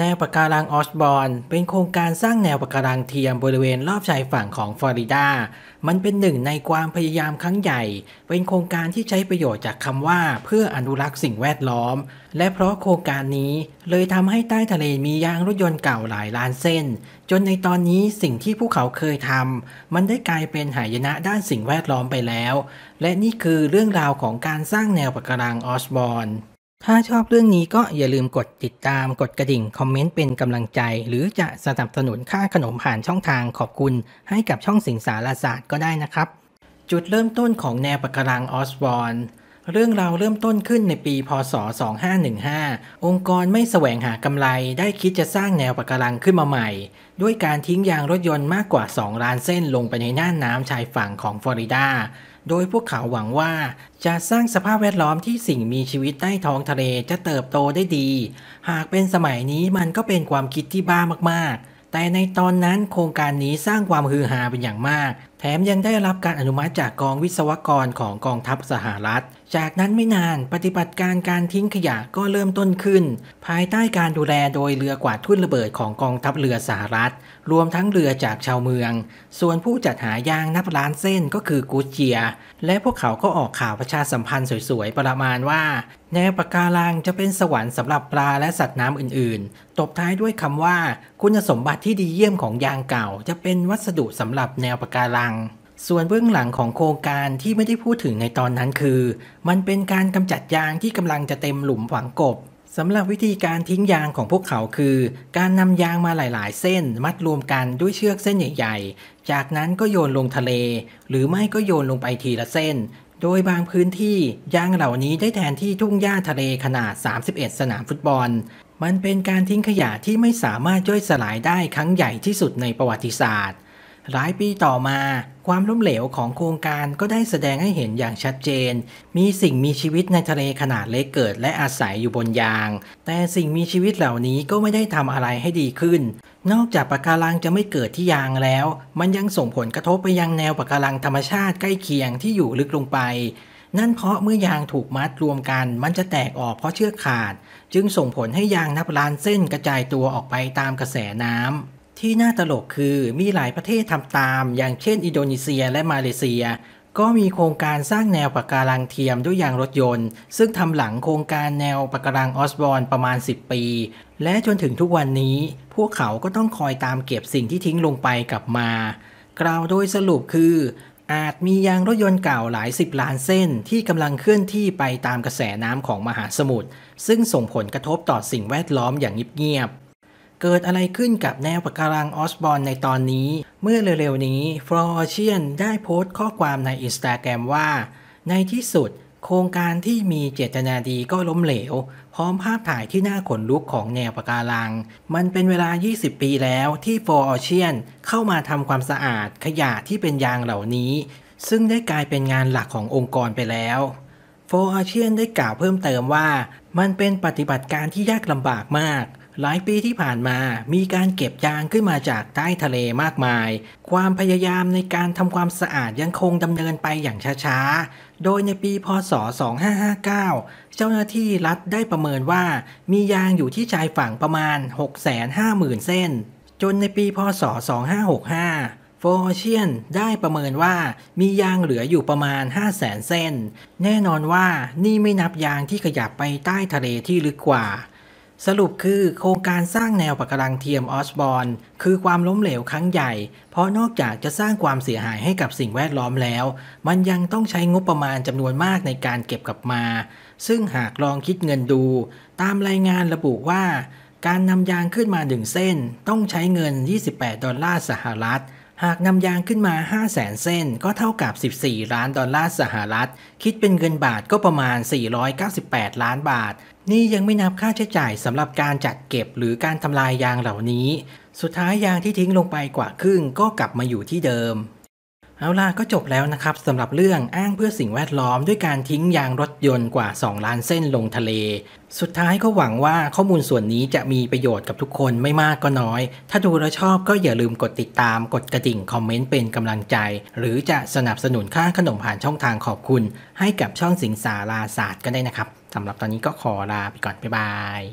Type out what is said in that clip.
แนวปะการังออสบอน เป็นโครงการสร้างแนวปะการังเทียมบริเวณรอบชายฝั่งของฟลอริดา มันเป็นหนึ่งในความพยายามครั้งใหญ่ เป็นโครงการที่ใช้ประโยชน์จากคำว่าเพื่ออนุรักษ์สิ่งแวดล้อม และเพราะโครงการนี้เลยทำให้ใต้ทะเลมียางรถยนต์เก่าหลายล้านเส้น จนในตอนนี้สิ่งที่พวกเขาเคยทำมันได้กลายเป็นหายนะด้านสิ่งแวดล้อมไปแล้ว และนี่คือเรื่องราวของการสร้างแนวปะการังออสบอนถ้าชอบเรื่องนี้ก็อย่าลืมกดติดตาม กดกระดิ่ง คอมเมนต์เป็นกำลังใจ หรือจะสนับสนุนค่าขนมผ่านช่องทางขอบคุณให้กับช่องสิงสารศาสตร์ก็ได้นะครับ จุดเริ่มต้นของแนวปะการังออสบอร์นเรื่องราวเริ่มต้นขึ้นในปีพศ 2515 องค์กรไม่แสวงหากำไรได้คิดจะสร้างแนวปะการังขึ้นมาใหม่ ด้วยการทิ้งยางรถยนต์มากกว่า 2 ล้านเส้นลงไปในน่านน้ำชายฝั่งของฟลอริดา โดยพวกเขาหวังว่า จะสร้างสภาพแวดล้อมที่สิ่งมีชีวิตใต้ท้องทะเลจะเติบโตได้ดี หากเป็นสมัยนี้มันก็เป็นความคิดที่บ้ามากๆ แต่ในตอนนั้นโครงการนี้สร้างความฮือฮาเป็นอย่างมากแถมยังได้รับการอนุมัติจากกองวิศวกรของกองทัพสหรัฐ จากนั้นไม่นานปฏิบัติการการทิ้งขยะก็เริ่มต้นขึ้น ภายใต้การดูแลโดยเรือกวาดทุ่นระเบิดของ กองทัพเรือสหรัฐ รวมทั้งเรือจากชาวเมือง ส่วนผู้จัดหายางนับล้านเส้นก็คือกูเจีย และพวกเขาก็ออกข่าวประชาสัมพันธ์สวยๆประมาณว่า แนวปะการัง จะเป็นสวรรค์สำหรับปลาและสัตว์น้ำอื่นๆ ตบท้ายด้วยคำว่า คุณสมบัติที่ดีเยี่ยมของยางเก่า จะเป็นวัสดุสำหรับแนวปะการังงส่วนเบื้องหลังของโครงการที่ไม่ได้พูดถึงในตอนนั้นคือ มันเป็นการกำจัดยางที่กำลังจะเต็มหลุมฝังกบสำหรับวิธีการทิ้งยางของพวกเขาคือ การนำยางมาหลายๆ เส้นมัดรวมกันด้วยเชือกเส้นใหญ่ๆจากนั้นก็โยนลงทะเลหรือไม่ก็โยนลงไปทีละเส้น โดยบางพื้นที่ยางเหล่านี้ได้แทนที่ทุ่งหญ้าทะเลขนาด 31 สนามฟุตบอล มันเป็นการทิ้งขยะที่ไม่สามารถย่อยสลายได้ครั้งใหญ่ที่สุดในประวัติศาสตร์หลายปีต่อมา ความล้มเหลวของโครงการก็ได้แสดงให้เห็นอย่างชัดเจน มีสิ่งมีชีวิตในทะเลขนาดเล็กเกิดและอาศัยอยู่บนยาง แต่สิ่งมีชีวิตเหล่านี้ก็ไม่ได้ทำอะไรให้ดีขึ้น นอกจากปะการังจะไม่เกิดที่ยางแล้ว มันยังส่งผลกระทบไปยังแนวปะการังธรรมชาติใกล้เคียงที่อยู่ลึกลงไป นั่นเพราะเมื่อยางถูกมัดรวมกัน มันจะแตกออกเพราะเชือกขาด จึงส่งผลให้ยางนับล้านเส้นกระจายตัวออกไปตามกระแสน้ำที่น่าตลกคือมีหลายประเทศทำตาม อย่างเช่นอินโดนีเซียและมาเลเซีย ก็มีโครงการสร้างแนวปะการังเทียมด้วยยางรถยนต์ ซึ่งทำหลังโครงการแนวปะการังออสบอนประมาณ 10 ปี และจนถึงทุกวันนี้พวกเขาก็ต้องคอยตามเก็บสิ่งที่ทิ้งลงไปกลับมา กล่าวโดยสรุปคือ อาจมียางรถยนต์เก่าหลายสิบล้านเส้นที่กำลังเคลื่อนที่ไปตามกระแสน้ำของมหาสมุทรซึ่งส่งผลกระทบต่อสิ่งแวดล้อมอย่างเงียบๆเกิดอะไรขึ้นกับแนวปะการังออสบอนในตอนนี้ เมื่อเร็วๆนี้ฟลอเชียนได้โพสต์ข้อความในอินสตาแกรมว่า ในที่สุด โครงการที่มีเจตนาดีก็ล้มเหลว พร้อมภาพถ่ายที่น่าขนลุกของแนวปะการัง มันเป็นเวลา 20 ปีแล้วที่ฟอร์ออเชียนเข้ามาทำความสะอาด ขยะที่เป็นยางเหล่านี้ ซึ่งได้กลายเป็นงานหลักขององค์กรไปแล้วโฟอาเชียนได้กล่าวเพิ่มเติมว่า มันเป็นปฏิบัติการที่ยากลำบากมากหลายปีที่ผ่านมา มีการเก็บยางขึ้นมาจากใต้ทะเลมากมาย ความพยายามในการทำความสะอาดยังคงดำเนินไปอย่างช้าๆ โดยในปีพศ 2559 เจ้าหน้าที่รัฐได้ประเมินว่า มียางอยู่ที่ชายฝั่งประมาณ 650,000 เส้น จนในปีพศ 2565 โฟเชียนได้ประเมินว่ามียางเหลืออยู่ประมาณ 5 0 0แสนเส้น แน่นอนว่านี่ไม่นับยางที่ขยับไปใต้ทะเลที่ลึกกว่าสรุปคือโครงการสร้างแนวปะการังเทียมออสบอนคือความล้มเหลวครั้งใหญ่ เพราะนอกจากจะสร้างความเสียหายให้กับสิ่งแวดล้อมแล้ว มันยังต้องใช้งบประมาณจำนวนมากในการเก็บกลับมา ซึ่งหากลองคิดเงินดู ตามรายงานระบุว่า การนำยางขึ้นมาหนึ่งเส้น ต้องใช้เงิน 28 ดอลลาร์สหรัฐหากนำยางขึ้นมา 5 0 0 0 0 0 เส้น ก็เท่ากับ 14 ล้านดอลลาร์สหรัฐ คิดเป็นเงินบาทก็ประมาณ 498 ล้านบาท นี่ยังไม่นับค่าใช้จ่ายสำหรับการจัดเก็บหรือการทำลายยางเหล่านี้ สุดท้ายยางที่ทิ้งลงไปกว่าครึ่งก็กลับมาอยู่ที่เดิมเอาล่ะก็จบแล้วนะครับสำหรับเรื่องอ้างเพื่อสิ่งแวดล้อมด้วยการทิ้งยางรถยนต์กว่า 2 ล้านเส้นลงทะเล สุดท้ายก็หวังว่าข้อมูลส่วนนี้จะมีประโยชน์กับทุกคนไม่มากก็น้อย ถ้าดูแลชอบก็อย่าลืมกดติดตามกดกระดิ่งคอมเมนต์เป็นกำลังใจ หรือจะสนับสนุนค่าขนมผ่านช่องทางขอบคุณให้กับช่องสิงสาราศาสตร์ก็ได้นะครับสำหรับตอนนี้ก็ขอลาไปก่อนบ๊ายบาย